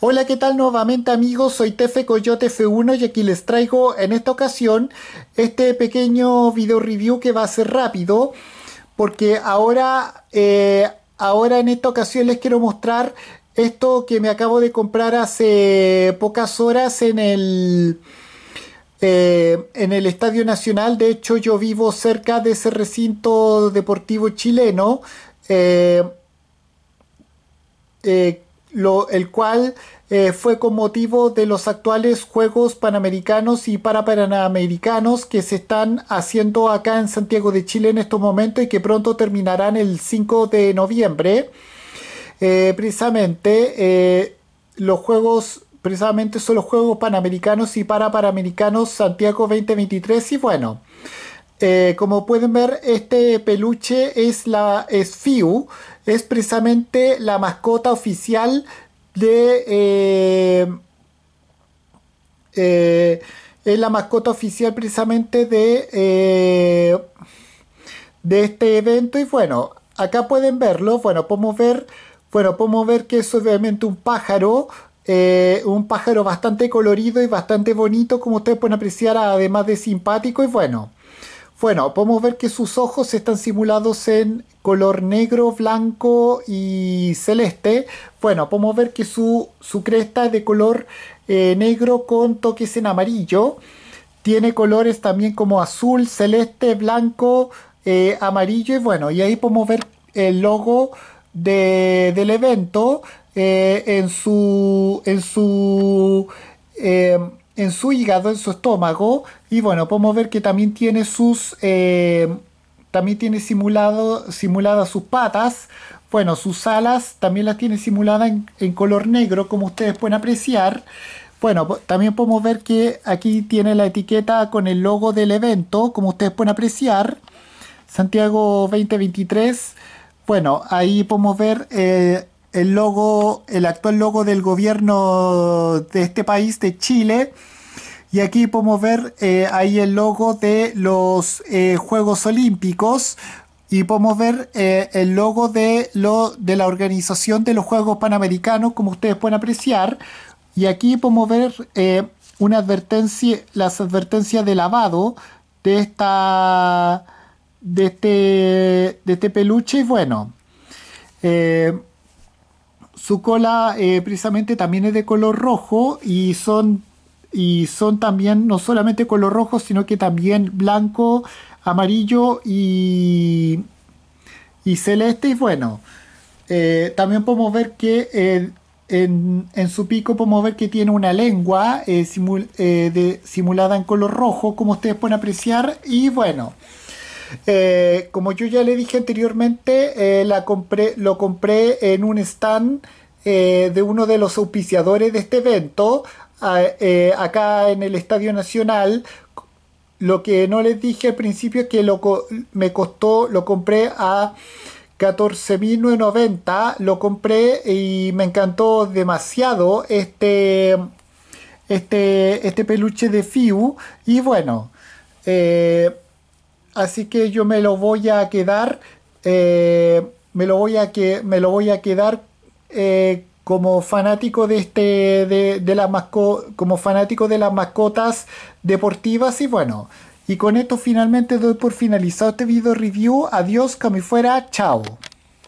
Hola, ¿qué tal nuevamente amigos? Soy Tefe Coyote F1 y aquí les traigo en esta ocasión este pequeño video review que va a ser rápido porque ahora, eh, ahora en esta ocasión les quiero mostrar esto que me acabo de comprar hace pocas horas en el... Eh, en el Estadio Nacional, de hecho yo vivo cerca de ese recinto deportivo chileno eh, el cual eh, fue con motivo de los actuales Juegos Panamericanos y para panamericanos que se están haciendo acá en Santiago de Chile en estos momentos y que pronto terminarán el 5 de noviembre. Eh, precisamente eh, los Juegos, precisamente son los Juegos Panamericanos y Parapanamericanos Santiago 2023 y bueno. Este, como pueden ver, este peluche es la es es precisamente la mascota oficial de eh, eh, es la mascota oficial precisamente de eh, de este evento y bueno, acá pueden verlo, bueno, podemos ver bueno, podemos ver que es obviamente un pájaro un pájaro bastante colorido y bastante bonito, como ustedes pueden apreciar, además de simpático y bueno. Bueno, podemos ver que sus ojos están simulados en color negro, blanco y celeste. Bueno, podemos ver que su, cresta es de color eh, negro con toques en amarillo. Tiene colores también como azul, celeste, blanco, eh, amarillo y bueno, y ahí podemos ver el logo del evento eh, en su... En su en su hígado, en su estómago. Y bueno, podemos ver que también tiene sus. Eh, también tiene simulado, simuladas sus patas. Bueno, sus alas también las tiene simuladas en, en, color negro, como ustedes pueden apreciar. Bueno, también podemos ver que aquí tiene la etiqueta con el logo del evento, como ustedes pueden apreciar. Santiago 2023. Bueno, ahí podemos ver eh, el logo, el actual logo del gobierno de este país, de Chile. Y aquí podemos ver eh, ahí el logo de los eh, Juegos Olímpicos y podemos ver eh, el logo de, lo, de la organización de los Juegos Panamericanos, como ustedes pueden apreciar. Y aquí podemos ver una advertencia, las advertencias de lavado de esta de este, de este peluche. Y bueno, su cola eh, precisamente también es de color rojo y son, y son también no solamente color rojo, sino que también blanco, amarillo y, y celeste. Y bueno, eh, también podemos ver que eh, en, su pico podemos ver que tiene una lengua simulada en color rojo, como ustedes pueden apreciar. Y bueno. Eh, como yo ya le dije anteriormente, eh, la compré, lo compré en un stand eh, de uno de los auspiciadores de este evento, acá en el Estadio Nacional. Lo que no les dije al principio es que me costó, lo compré a 14.990, lo compré y me encantó demasiado este, este, este peluche de Fiu. Y bueno, eh, Así que yo me lo voy a quedar. Eh, me lo voy a que me lo voy a quedar eh, como fanático de este de, como fanático de las mascotas deportivas y bueno y con esto finalmente doy por finalizado este video review adiós que fuera chao